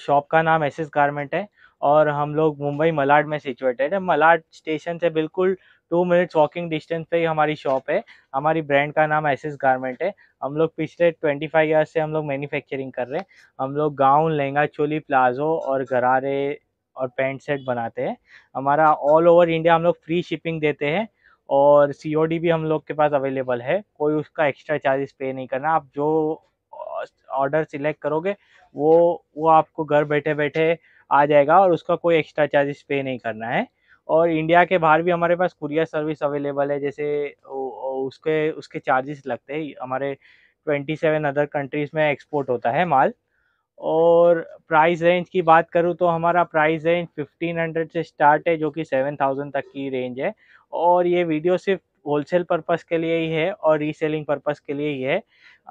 Shop का नाम S S garment है और हम लोग मुंबई मलाड में सिचुएटेड है मलाड स्टेशन से बिल्कुल टू मिनट्स वॉकिंग डिस्टेंस पे ही हमारी शॉप है हमारी ब्रांड का नाम एस एस गारमेंट है हम लोग पिछले ट्वेंटी फाइव ईयर्स से हम लोग मैन्युफैक्चरिंग कर रहे हैं हम लोग गाउन लहंगा चोली प्लाजो और गरारे और पैंट सेट बनाते हैं हमारा ऑल ओवर इंडिया हम लोग फ्री शिपिंग देते हैं और सी भी हम लोग के पास अवेलेबल है कोई उसका एक्स्ट्रा चार्जेस पे नहीं करना आप जो ऑर्डर सिलेक्ट करोगे वो वो आपको घर बैठे बैठे आ जाएगा और उसका कोई एक्स्ट्रा चार्जेस पे नहीं करना है और इंडिया के बाहर भी हमारे पास कुरियर सर्विस अवेलेबल है जैसे उसके उसके चार्जेस लगते हैं हमारे ट्वेंटी सेवन अदर कंट्रीज़ में एक्सपोर्ट होता है माल और प्राइस रेंज की बात करूँ तो हमारा प्राइस रेंज फिफ्टीन हंड्रेड से स्टार्ट है जो कि सेवन थाउजेंड तक की रेंज है और ये वीडियो सिर्फ होलसेल पर्पस के लिए ही है और रीसेलिंग पर्पस के लिए ही है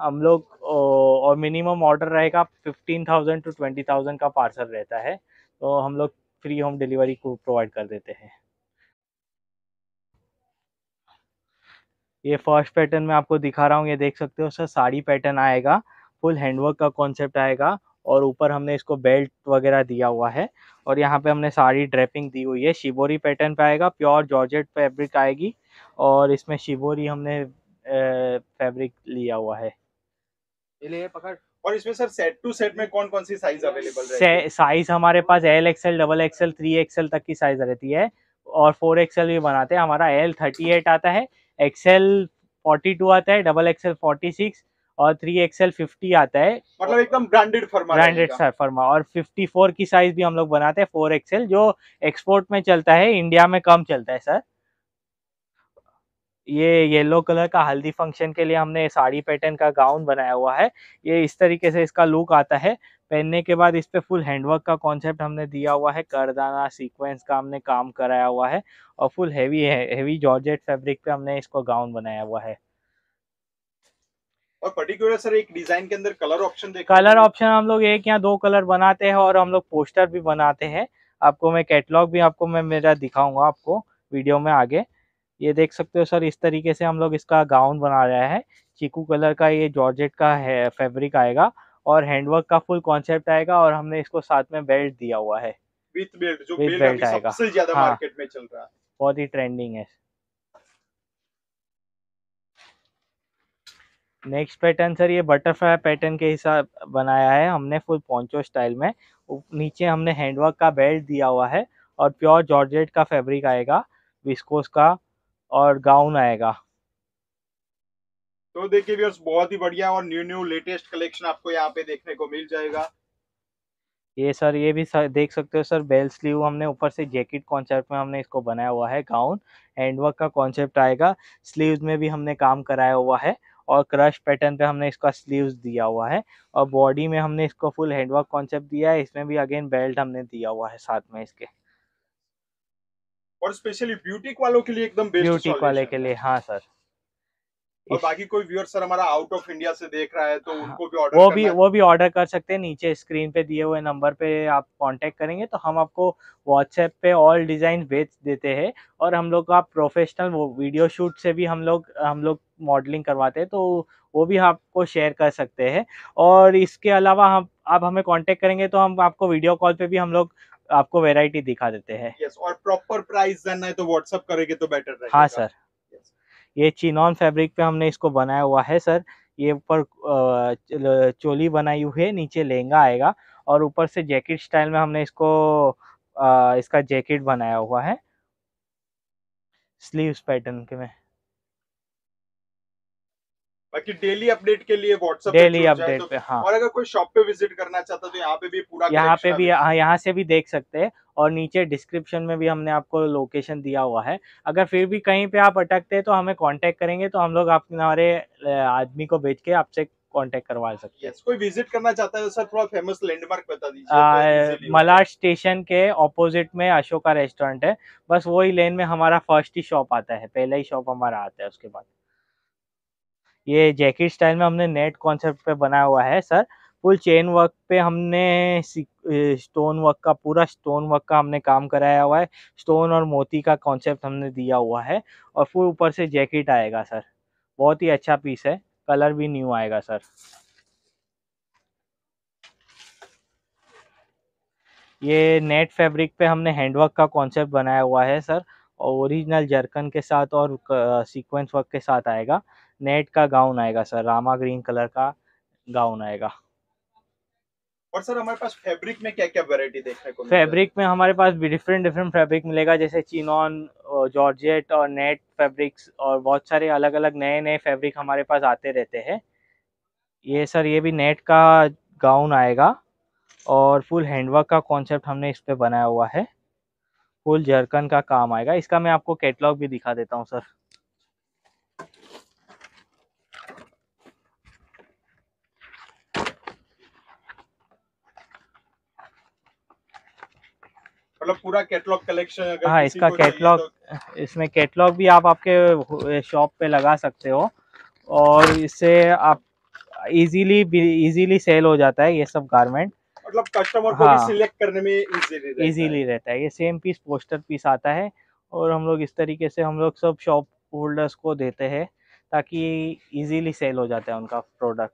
हम लोग और मिनिमम ऑर्डर रहेगा fifteen thousand to twenty thousand का पार्सल रहता है तो हम लोग फ्री होम डिलीवरी को प्रोवाइड कर देते हैं ये फर्स्ट पैटर्न में आपको दिखा रहा हूँ ये देख सकते हो सर साड़ी पैटर्न आएगा फुल हैंडवर्क का कॉन्सेप्ट आएगा और ऊपर हमने इसको बेल्ट वगैरह दिया हुआ है और यहाँ पे हमने साड़ी ड्रेपिंग दी हुई है शिबोरी पैटर्न पे आएगा प्योर जॉर्जेट फैब्रिक आएगी और इसमें शिवोरी हमने फैब्रिक लिया हुआ है साइज हमारे पास L XL double XL three XL तक की साइज रहती है और फोर एक्सएल भी बनाते हैं हमारा एल थर्टी एट आता है एक्सएल फोर्टी टू आता है डबल एक्सएल फोर्टी सिक्स और थ्री एक्सएल फिफ्टी आता है मतलब एकदम ब्रांडेड फर्मा ब्रांडेड सर फर्मा और फिफ्टी फोर की साइज भी हम लोग बनाते हैं फोर एक्सएल जो एक्सपोर्ट में चलता है इंडिया में कम चलता है सर ये येलो कलर का हल्दी फंक्शन के लिए हमने साड़ी पैटर्न का गाउन बनाया हुआ है ये इस तरीके से इसका लुक आता है पहनने के बाद इस पर फुल हैंडवर्क का कॉन्सेप्ट हमने दिया हुआ है करदाना सीक्वेंस का हमने काम कराया हुआ है और फुल हैवी है जॉर्जेट फैब्रिक पे हमने इसको गाउन बनाया हुआ है और पर्टिकुलर सर एक डिजाइन के अंदर कलर ऑप्शन कलर ऑप्शन हम लोग एक या दो कलर बनाते हैं और हम लोग पोस्टर भी बनाते हैं आपको मैं कैटलॉग भी आपको मैं मेरा दिखाऊंगा आपको वीडियो में आगे ये देख सकते हो सर इस तरीके से हम लोग इसका गाउन बना रहे हैं चीकू कलर का ये जॉर्जेट का है फैब्रिक आएगा और हैंडवर्क का फुल कॉन्सेप्ट आएगा और हमने इसको साथ में बेल्ट दिया हुआ है विथ बेल्ट जो आएगा सबसे ज्यादा हाँ, मार्केट में चल रहा है बहुत ही ट्रेंडिंग है नेक्स्ट पैटर्न सर ये बटरफ्लाई पैटर्न के हिसाब बनाया है हमने फुल पॉन्चो स्टाइल में नीचे हमने हैंडवर्क का बेल्ट दिया हुआ है और प्योर जॉर्जेट का फैब्रिक आएगा विस्कोस का और गाउन आएगा तो देखिए व्यूअर्स बहुत ही बढ़िया और न्यू न्यू लेटेस्ट कलेक्शन आपको यहाँ पे देखने को मिल जाएगा ये सर ये भी सर देख सकते हो सर बेल स्लीव हमने ऊपर से जैकेट कॉन्सेप्ट में हमने इसको बनाया हुआ है गाउन हैंडवर्क का कॉन्सेप्ट आएगा स्लीव्स में भी हमने काम कराया हुआ है और क्रश पैटर्न पे हमने इसका स्लीव्स दिया हुआ है और बॉडी में हमने इसको फुल हैंडवर्क कॉन्सेप्ट दिया है इसमें भी अगेन बेल्ट हमने दिया हुआ है साथ में इसके और स्पेशली ब्यूटिक वालों के लिए एकदम बेस्ट ब्यूटिक वाले के लिए हाँ सर और बाकी कोई व्यूअर सर हमारा आउट ऑफ इंडिया से देख रहा है तो हाँ, उनको भी ऑर्डर वो भी वो भी ऑर्डर कर सकते हैं नीचे स्क्रीन पे दिए हुए नंबर पे आप कांटेक्ट करेंगे तो हम आपको व्हाट्सएप पे ऑल डिजाइन भेज देते हैं और हम लोग का प्रोफेशनल वो वीडियो शूट से भी हम लोग हम लोग मॉडलिंग करवाते हैं तो वो भी आपको शेयर कर सकते हैं और इसके अलावा हम आप हमें कांटेक्ट करेंगे तो हम आपको वीडियो कॉल पे भी हम लोग आपको वेराइटी दिखा देते हैं yes, और प्रॉपर प्राइस जानना है तो व्हाट्सअप करेंगे तो बेटर रहेगा हाँ सर yes. ये चिनॉन फैब्रिक पे हमने इसको बनाया हुआ है सर ये ऊपर चोली बनाई हुई है नीचे लहंगा आएगा और ऊपर से जैकेट स्टाइल में हमने इसको आ, इसका जैकेट बनाया हुआ है स्लीव्स पैटर्न के में बाकी डेली अपडेट के लिए व्हाट्सएप डेली अपडेट पे हाँ और अगर कोई शॉप पे विजिट करना चाहता तो यहाँ पे भी पूरा यहाँ पे भी हाँ, यहाँ से भी देख सकते हैं और नीचे डिस्क्रिप्शन में भी हमने आपको लोकेशन दिया हुआ है अगर फिर भी कहीं पे आप अटकते हैं तो हमें कांटेक्ट करेंगे तो हम लोग आप हमारे आदमी को भेज के आपसे कांटेक्ट करवा सकते हैं yes, कोई विजिट करना चाहता है तो सर थोड़ा फेमस लैंडमार्क बता दीजिए तो मलाड स्टेशन के ऑपोजिट में अशोका रेस्टोरेंट है बस वही लेन में हमारा फर्स्ट ही शॉप आता है पहला ही शॉप हमारा आता है उसके बाद ये जैकेट स्टाइल में हमने नेट कॉन्सेप्ट पे बनाया हुआ है सर फुल चेन वर्क पे हमने स्टोन वर्क का पूरा स्टोन वर्क का हमने काम कराया हुआ है स्टोन और मोती का कॉन्सेप्ट हमने दिया हुआ है और फुल ऊपर से जैकेट आएगा सर बहुत ही अच्छा पीस है कलर भी न्यू आएगा सर ये नेट फैब्रिक पे हमने हैंडवर्क का कॉन्सेप्ट बनाया हुआ है सर और ओरिजिनल जर्कन के साथ और सीक्वेंस वर्क के साथ आएगा नेट का गाउन आएगा सर रामा ग्रीन कलर का गाउन आएगा और सर हमारे पास फैब्रिक में क्या क्या वैरायटी देखने को फैब्रिक में हमारे पास डिफरेंट डिफरेंट फैब्रिक मिलेगा जैसे चिनॉन जॉर्जेट और नेट फैब्रिक्स और बहुत सारे अलग अलग नए नए फैब्रिक हमारे पास आते रहते हैं ये सर ये भी नेट का गाउन आएगा और फुल हैंडवर्क का कॉन्सेप्ट हमने इस पर बनाया हुआ है फुल जरकन का काम आएगा इसका मैं आपको कैटलॉग भी दिखा देता हूँ सर मतलब पूरा कैटलॉग कलेक्शन अगर हाँ इसका कैटलॉग तो... इसमें कैटलॉग भी आप आपके शॉप पे लगा सकते हो और इससे आप इजीली इजीली सेल हो जाता है ये सब गारमेंट मतलब कस्टमर को हाँ, सिलेक्ट करने में इजीली इजीली रहता है ये सेम पीस पोस्टर पीस आता है और हम लोग इस तरीके से हम लोग सब शॉप होल्डर्स को देते हैं ताकि इजीली सेल हो जाता है उनका प्रोडक्ट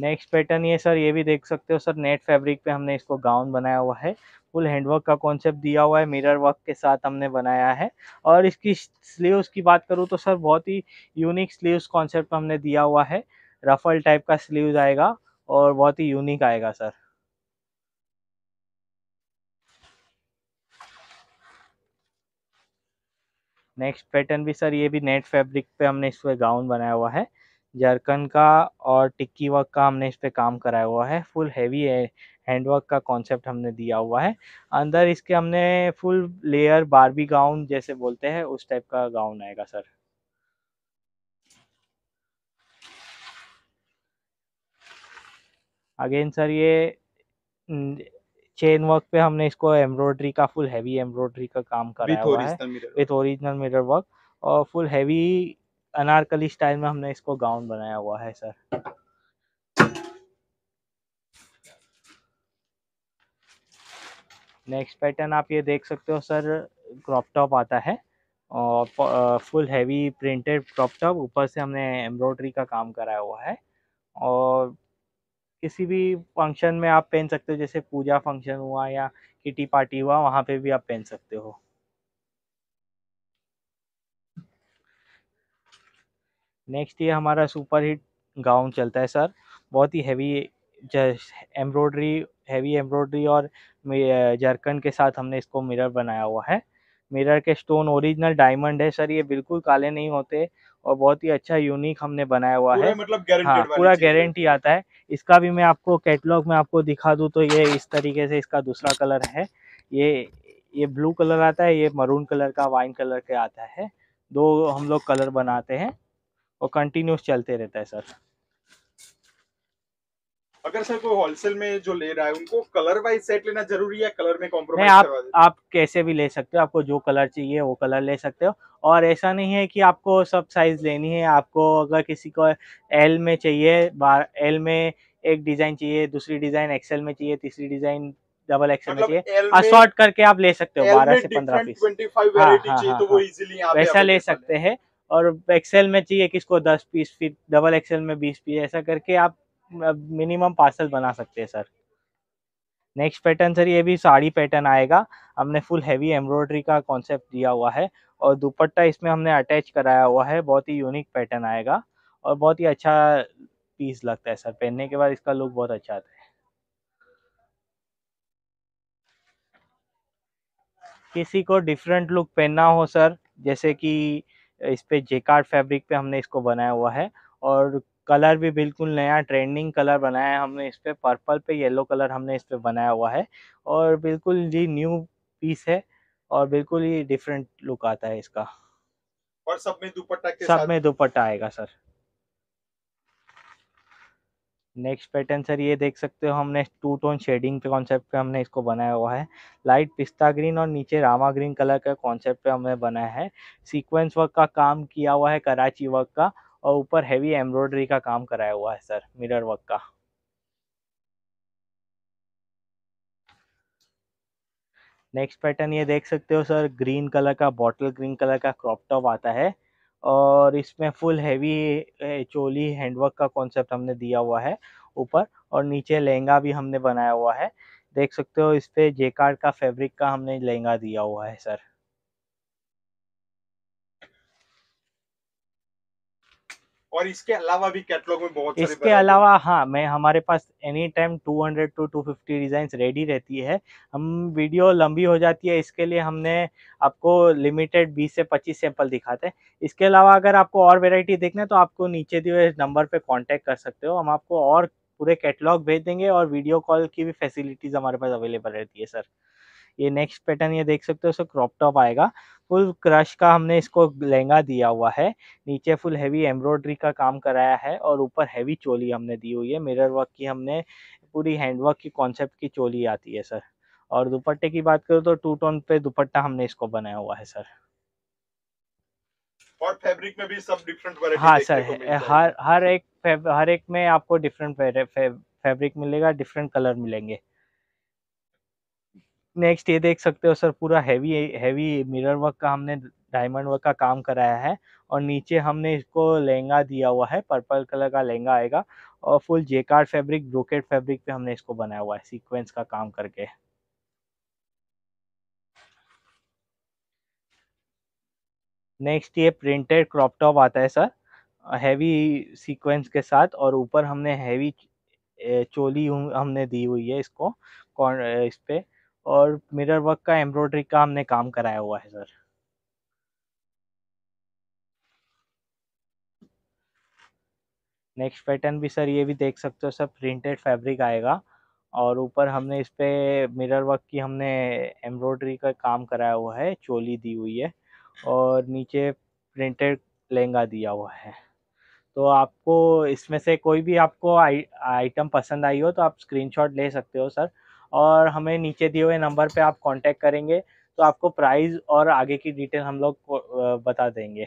नेक्स्ट पैटर्न ये सर ये भी देख सकते हो सर नेट फैब्रिक पे हमने इसको गाउन बनाया हुआ है फुल हैंडवर्क का कॉन्सेप्ट दिया हुआ है मिरर वर्क के साथ हमने बनाया है और इसकी स्लीव्स की बात करूँ तो सर बहुत ही यूनिक स्लीव्स कॉन्सेप्ट हमने दिया हुआ है रफल टाइप का स्लीव्स आएगा और बहुत ही यूनिक आएगा सर नेक्स्ट पैटर्न भी सर ये भी नेट फैब्रिक पे हमने इस पर गाउन बनाया हुआ है जरकन का और टिक्की वर्क का हमने इस पे काम कराया हुआ है फुल हैवी है हैंडवर्क का कॉन्सेप्ट हमने दिया हुआ है अंदर इसके हमने फुल लेयर बारबी गाउन जैसे बोलते हैं उस टाइप का गाउन आएगा सर अगेन सर ये चेन वर्क पे हमने इसको एम्ब्रॉयडरी का फुल हैवी एम्ब्रॉयडरी का काम कराया हुआ है विथ ओरिजिनल मिरर वर्क और फुल हैवी अनारकली स्टाइल में हमने इसको गाउन बनाया हुआ है सर नेक्स्ट पैटर्न आप ये देख सकते हो सर क्रॉप टॉप आता है और full heavy printed crop top ऊपर से हमने एम्ब्रॉयडरी का काम कराया हुआ है और किसी भी फंक्शन में आप पहन सकते हो जैसे पूजा फंक्शन हुआ या किटी पार्टी हुआ वहाँ पे भी आप पहन सकते हो नेक्स्ट ये हमारा सुपर हिट गाउन चलता है सर बहुत ही हैवी एम्ब्रॉयडरी हैवी एम्ब्रॉयडरी और जरकन के साथ हमने इसको मिरर बनाया हुआ है मिरर के स्टोन ओरिजिनल डायमंड है सर ये बिल्कुल काले नहीं होते और बहुत ही अच्छा यूनिक हमने बनाया हुआ है मतलब हाँ पूरा गारंटी आता है इसका भी मैं आपको कैटलॉग में आपको दिखा दूँ तो ये इस तरीके से इसका दूसरा कलर है ये ये ब्लू कलर आता है ये मरून कलर का वाइन कलर के आता है दो हम लोग कलर बनाते हैं और कंटिन्यूस चलते रहता है सर अगर सर कोई होलसेल में जो ले रहा है उनको कलर वाइज सेट लेना जरूरी है कलर में कॉम्प्रोमाइज आप आप कैसे भी ले सकते हो आपको जो कलर चाहिए वो कलर ले सकते हो और ऐसा नहीं है कि आपको सब साइज लेनी है आपको अगर किसी को एल में चाहिए एल में एक डिजाइन चाहिए दूसरी डिजाइन एक्सेल में चाहिए तीसरी डिजाइन डबल एक्सेल में मतलब चाहिए असॉर्ट करके आप ले सकते हो बारह से पंद्रह हाँ, हाँ, हाँ, तो पीस वैसा ले सकते हैं और एक्सेल में चाहिए किसको दस पीस फिर डबल एक्सेल में बीस पीस ऐसा करके आप मिनिमम पार्सल बना सकते हैं सर नेक्स्ट पैटर्न सर ये भी साड़ी पैटर्न आएगा हमने फुल हैवी एम्ब्रॉयडरी का कॉन्सेप्ट दिया हुआ है और दुपट्टा इसमें हमने अटैच कराया हुआ है बहुत ही यूनिक पैटर्न आएगा और बहुत ही अच्छा पीस लगता है सर पहनने के बाद इसका लुक बहुत अच्छा आता है किसी को डिफरेंट लुक पहनना हो सर जैसे कि इस पे जेकार्ड फैब्रिक पे हमने इसको बनाया हुआ है और कलर भी बिल्कुल नया ट्रेंडिंग कलर बनाया है हमने इस पे पर्पल पे येलो कलर हमने इस पे बनाया हुआ है और बिल्कुल ये न्यू पीस है और बिल्कुल ही डिफरेंट लुक आता है इसका और सब में दुपट्टा सब में दुपट्टा आएगा सर नेक्स्ट पैटर्न सर ये देख सकते हो हमने टू टोन शेडिंग के कॉन्सेप्ट पे हमने इसको बनाया हुआ है लाइट पिस्ता ग्रीन और नीचे रामा ग्रीन कलर का कॉन्सेप्ट पे हमने बनाया है सीक्वेंस वर्क का काम किया हुआ है कराची वर्क का और ऊपर हैवी एम्ब्रॉयडरी का काम कराया हुआ है सर मिरर वर्क का नेक्स्ट पैटर्न ये देख सकते हो सर ग्रीन कलर का बॉटल ग्रीन कलर का क्रॉप टॉप आता है और इसमें फुल हैवी चोली हैंडवर्क का कॉन्सेप्ट हमने दिया हुआ है ऊपर और नीचे लहंगा भी हमने बनाया हुआ है देख सकते हो इस पे जेकार्ड का फैब्रिक का हमने लहंगा दिया हुआ है सर और इसके अलावा भी कैटलॉग में बहुत इसके अलावा हाँ मैं हमारे पास any time 200 to 250 design ready रहती है हम वीडियो लंबी हो जाती है इसके लिए हमने आपको लिमिटेड 20 से 25 सैंपल दिखाते हैं इसके अलावा अगर आपको और वेराइटी देखना है तो आपको नीचे दिए हुए नंबर पर कॉन्टेक्ट कर सकते हो हम आपको और पूरे कैटलॉग भेज देंगे और वीडियो कॉल की भी फैसिलिटीज़ हमारे पास अवेलेबल रहती है सर ये नेक्स्ट पैटर्न ये देख सकते हो सो क्रॉप टॉप आएगा फुल क्रश का हमने इसको लहंगा दिया हुआ है नीचे फुल हैवी एम्ब्रॉयडरी का काम कराया है और ऊपर हैवी चोली हमने दी हुई है मिरर वर्क की हमने पूरी हैंडवर्क की कॉन्सेप्ट की चोली आती है सर और दुपट्टे की बात करूँ तो टू टोन पे दुपट्टा हमने इसको बनाया हुआ है सर और फैब्रिक में भी सब डिफरेंट हाँ सर हर हर एक हर एक में आपको डिफरेंट फैब्रिक मिलेगा डिफरेंट कलर मिलेंगे नेक्स्ट ये देख सकते हो सर पूरा हैवी हैवी मिरर वर्क का हमने डायमंड वर्क का काम कराया है और नीचे हमने इसको लहंगा दिया हुआ है पर्पल कलर का लहंगा आएगा और full jacquard fabric brocade fabric पे हमने इसको बनाया हुआ है सीक्वेंस का काम करके नेक्स्ट ये प्रिंटेड क्रॉप टॉप आता है सर हैवी सीक्वेंस के साथ और ऊपर हमने हैवी चोली हमने दी हुई है इसको इस पर और मिरर वर्क का एम्ब्रॉयडरी का हमने काम कराया हुआ है सर नेक्स्ट पैटर्न भी सर ये भी देख सकते हो सर प्रिंटेड फैब्रिक आएगा और ऊपर हमने इस पर मिरर वर्क की हमने एम्ब्रॉयडरी का काम कराया हुआ है चोली दी हुई है और नीचे प्रिंटेड लहंगा दिया हुआ है तो आपको इसमें से कोई भी आपको आइटम पसंद आई हो तो आप स्क्रीनशॉट ले सकते हो सर और हमें नीचे दिए हुए नंबर पे आप कांटेक्ट करेंगे तो आपको प्राइस और आगे की डिटेल हम लोग बता देंगे